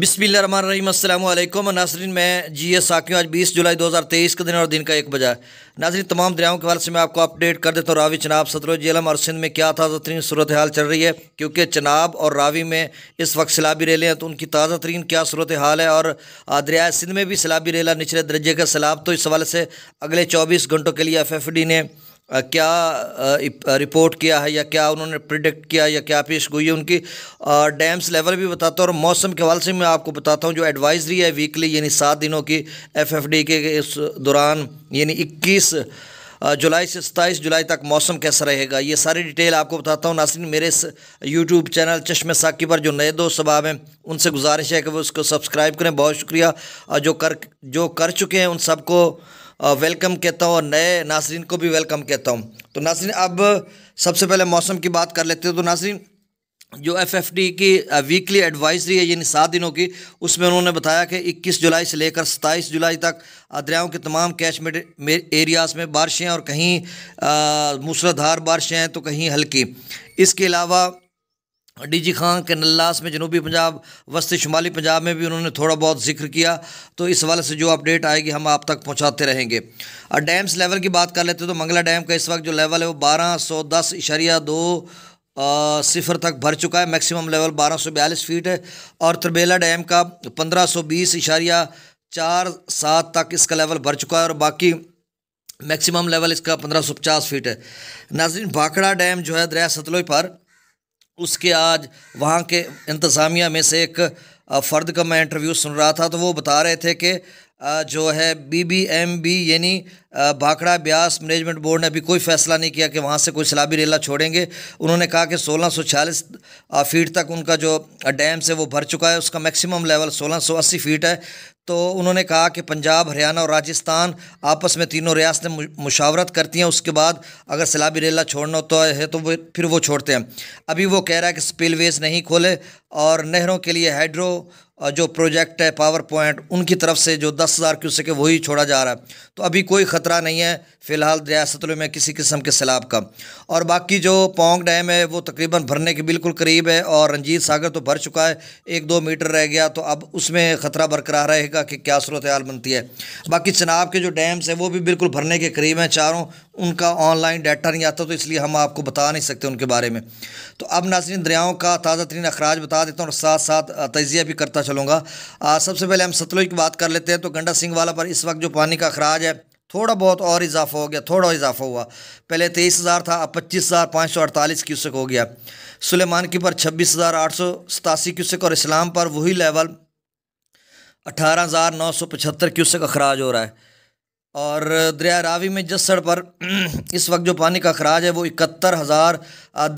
बिसमीम नाजरीन मैं जी एस साकी आज 20 जुलाई 2023 के दिन और दिन का एक बजा नाजरीन तमाम दरियाओं के हवाले से मैं आपको अपडेट कर देता हूँ रावी चनाब सतरो जेलम और सिंध में क्या ताज़ा तरीन सूरत हाल चल रही है क्योंकि चनाब और रावी में इस वक्त सैलाबी रेलें हैं तो उनकी ताज़ा तरीन क्या सूरत हाल है और दरिया सिंध में भी सैलाबी रेला निचले दर्जे का सैलाब तो इस हवाले से अगले चौबीस घंटों के लिए एफ एफ डी ने क्या रिपोर्ट किया है या क्या उन्होंने प्रिडिक्ट किया या क्या पेश गोई है उनकी डैम्स लेवल भी बताता हूँ और मौसम के हवाले से मैं आपको बताता हूँ जो एडवाइजरी है वीकली यानी सात दिनों की एफएफडी के इस दौरान यानी इक्कीस जुलाई से सत्ताईस जुलाई तक मौसम कैसा रहेगा ये सारी डिटेल आपको बताता हूँ नासिन मेरे इस यूट्यूब चैनल चश्मे साकी पर जो नए दोस्त सबाब हैं उनसे गुजारिश है कि वो उसको सब्सक्राइब करें बहुत शुक्रिया जो कर जो कर चुके हैं उन सबको वेलकम कहता हूँ और नए नासरीन को भी वेलकम कहता हूँ तो नासरीन अब सबसे पहले मौसम की बात कर लेते हैं तो नासरीन जो एफ एफ डी की वीकली एडवाइजरी है यानी सात दिनों की उसमें उन्होंने बताया कि 21 जुलाई से लेकर 27 जुलाई तक दरियाओं के तमाम कैशमेंट एरियाज़ में बारिशें और कहीं मूसलाधार बारिशें हैं तो कहीं हल्की इसके अलावा डी जी खान के नल्लास में जनूबी पंजाब वस्ती शुमाली पंजाब में भी उन्होंने थोड़ा बहुत जिक्र किया तो इस हवाले से जो अपडेट आएगी हम आप तक पहुंचाते रहेंगे और डैम्स लेवल की बात कर लेते हैं तो मंगला डैम का इस वक्त जो लेवल है वो बारह सौ दस इशारिया दो सिफर तक भर चुका है मैक्सिमम लेवल बारह सौ बयालीस फीट है और त्रिबेला डैम का पंद्रह सौ बीस इशारिया चार सात तक इसका लेवल भर चुका है और बाकी मैक्सिमम लेवल इसका पंद्रह सौ पचास फीट है नाजिन भाखड़ा डैम जो है दरिया सतलोई पर उसके आज वहाँ के इंतज़ामिया में से एक फ़र्द का मैं इंटरव्यू सुन रहा था तो वो बता रहे थे कि जो है बी बी एम बी यानी भाखड़ा ब्यास मैनेजमेंट बोर्ड ने अभी कोई फैसला नहीं किया कि वहाँ से कोई सलाबी रेला छोड़ेंगे उन्होंने कहा कि 1646 फीट तक उनका जो डैम से वो भर चुका है उसका मैक्सिमम लेवल 1680 फीट है तो उन्होंने कहा कि पंजाब हरियाणा और राजस्थान आपस में तीनों रियासतें मुशावरत करती हैं उसके बाद अगर सलाबी रेला छोड़ना तो है तो वो फिर वो छोड़ते हैं अभी वो कह रहा है कि स्पिलवेज नहीं खोले और नहरों के लिए हाइड्रो जो प्रोजेक्ट है पावर पॉइंट उनकी तरफ से जो दस हज़ार क्यूसेक है वही छोड़ा जा रहा है तो अभी कोई ख़तरा नहीं है फ़िलहाल रियासत में किसी किस्म के सैलाब का और बाकी जो पोंग डैम है वो तकरीबन भरने के बिल्कुल करीब है और रंजीत सागर तो भर चुका है एक दो मीटर रह गया तो अब उसमें ख़तरा बरकरार रहेगा कि क्या सूरत हाल बनती है बाकी चनाब के जो डैम्स हैं वो भी बिल्कुल भरने के करीब हैं चारों उनका ऑनलाइन डाटा नहीं आता तो इसलिए हम आपको बता नहीं सकते उनके बारे में तो अब नाजरीन दरियाओं का ताज़ा तरीन अखराज बता देता हूँ और साथ साथ तजिया भी करता चलूँगा सबसे पहले हम सतलुज की बात कर लेते हैं तो गंडा सिंह वाला पर इस वक्त जो पानी का अखराज है थोड़ा बहुत और इजाफा हो गया थोड़ा इजाफा हुआ पहले तेईस हज़ार था अब पच्चीस हज़ार पाँच सौ अड़तालीस क्यूसक हो गया सुलेमान की पर छब्बीस हज़ार आठ सौ सतासी क्यूसक और इस्लाम पर वही लेवल अठारह हज़ार नौ सौ पचहत्तर क्यूसक अखराज हो रहा है और दरिया रावी में जसड़ पर इस वक्त जो पानी का खराज है वो इकहत्तर हज़ार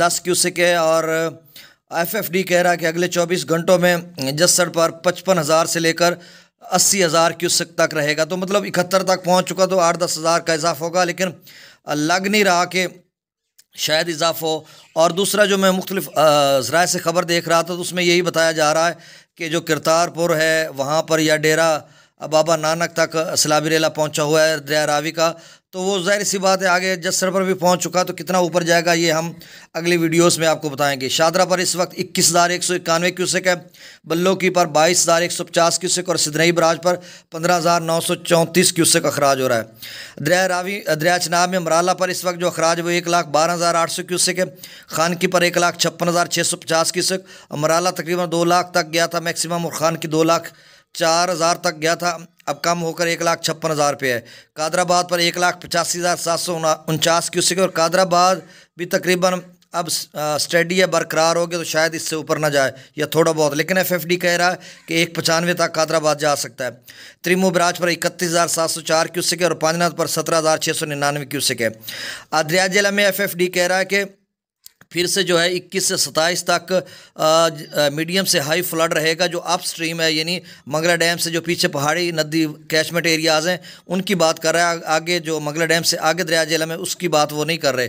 दस क्यूसिक है और एफ एफ डी कह रहा है कि अगले चौबीस घंटों में जसड़ पर पचपन हज़ार से लेकर अस्सी हज़ार क्यूसिक तक रहेगा तो मतलब इकहत्तर तक पहुंच चुका तो आठ दस हज़ार का इजाफा होगा लेकिन लग नहीं रहा कि शायद इजाफा हो और दूसरा जो मैं मुख्तलिफ ज़रा से ख़बर देख रहा था तो उसमें यही बताया जा रहा है कि जो करतारपुर है वहाँ पर या डेरा बाबा नानक तक रेला पहुँचा हुआ है दरिया रावी का तो वो जाहिर सी बात है आगे जसर पर भी पहुंच चुका तो कितना ऊपर जाएगा ये हम अगली वीडियोस में आपको बताएंगे शादरा पर इस वक्त इक्कीस हज़ार एक सौ इक्यानवे क्यूसेक है बल्लो की पर बाईस हज़ार एक सौ पचास क्यूसेक और सिदनई बराज पर पंद्रह हज़ार नौ सौ चौंतीस क्यूसेक अखराज हो रहा है दरिया रावी दरिया चनाब में मराला पर इस वक्त जो अखराज वो एक लाख बारह हज़ार आठ सौ क्यूसेक है खानकी पर एक लाख छप्पन हज़ार छः सौ पचास क्यूसेक मराला तकरीबन दो लाख तक गया था मैक्सिमम और खान की दो लाख चार हज़ार तक गया था अब कम होकर एक लाख छप्पन हज़ार रुपये है कादराबाद पर एक लाख पचासी हज़ार सात सौ उनचास क्यूसिक और कादराबाद भी तकरीबन अब स्टडी या बरकरार हो गया तो शायद इससे ऊपर ना जाए या थोड़ा बहुत लेकिन एफएफडी कह रहा है कि एक पचानवे तक कादराबाद जा सकता है त्रिमू ब्राज पर इकतीस हज़ार सात सौ चार क्यूसिक है और पांचनाथ पर सत्रह हज़ार छः सौ निन्यानवे क्यूसिक है आदरिया जिला में एफएफडी कह रहा है कि फिर से जो है 21 से 27 तक मीडियम से हाई फ्लड रहेगा जो अप स्ट्रीम है यानी मंगला डैम से जो पीछे पहाड़ी नदी कैचमेंट एरियाज़ हैं उनकी बात कर रहा है आगे जो मंगला डैम से आगे दरिया जिला में उसकी बात वो नहीं कर रहे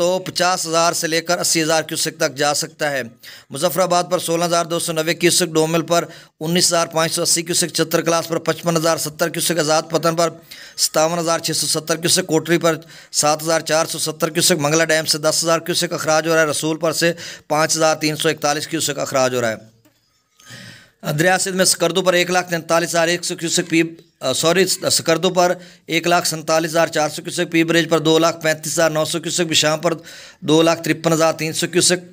तो पचास हज़ार से लेकर अस्सी हज़ार क्यूसिक तक जा सकता है मुजफ्फराबाद पर सोलह हज़ार दो सौ नब्बे क्यूसिक डोमल पर उन्नीस हज़ार पाँच सौ अस्सी क्यूसिक छत्तर क्लास पर पचपन हज़ार सत्तर क्यूसिक आज़ाद पतन पर सतावन हज़ार छः सौ सत्तर क्यूसिक कोटरी पर सात हज़ार चार सौ सत्तर क्यूसिक मंगला डैम से दस हज़ार क्यूसिक अखराज हो रहा है है पर से पाँच हज़ार तीन सौ इकतालीस क्यूसेक अखराज हो रहा है दरिया में सकरदू पर एक लाख तैंतालीस हज़ार एक सौ क्यूसक पी सॉरी सकरदू पर एक लाख सैंतालीस हज़ार चार सौ क्यूसेक पी ब्रिज पर दो लाख पैंतीस हज़ार नौ सौ क्यूसेक विशाम पर दो लाख तिरपन हज़ार तीन सौ क्यूसेक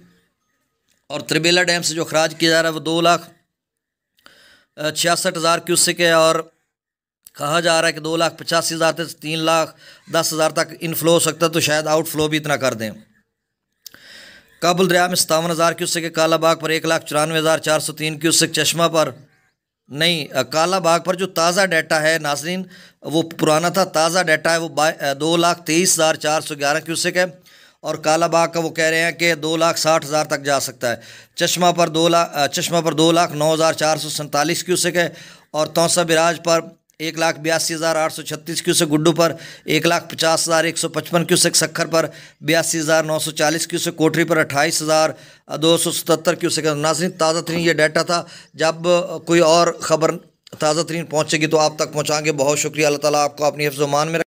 और त्रिबेला डैम से जो खराज किया जा रहा है वो दो लाख छियासठ हज़ार क्यूसेक है और कहा जा रहा है कि दो लाख पचासी हज़ार से तीन लाख दस हज़ार तक इनफ्लो हो सकता है तो शायद आउटफ्लो भी इतना कर दें काबुल दरिया में सतावन हज़ार क्यूसिक काला बाग पर एक लाख चौरानवे हज़ार चार सौ तीन क्यूसिक चश्मा पर नहीं काला बाग पर जो ताज़ा डाटा है नाजरीन वो पुराना था ताज़ा डाटा है वो दो लाख तेईस हज़ार चार सौ ग्यारह क्यूसिक है और काला बाग का वो कह रहे हैं कि दो लाख साठ हज़ार तक जा सकता है चश्मा पर दो लाख चश्मा पर दो लाख नौ हज़ार चार सौ सैंतालीस क्यूसिक है और तोसा बिराज पर एक लाख बयासी हज़ार आठ सौ छत्तीस क्यूसेक गुड्डू पर एक लाख पचास हज़ार एक सौ पचपन क्यूसेक सखर पर बयासी हज़ार नौ सौ चालीस क्यूसेक कोटरी पर अट्ठाईस हज़ार दो सौ सतहत्तर क्यूसेक नाजरीन ताज़ा तरीन ये डाटा था जब कोई और ख़बर ताज़ा तरीन पहुँचेगी तो आप तक पहुँचाएंगे बहुत शुक्रिया अल्लाह ताला आपको अपनी हफ्जमान में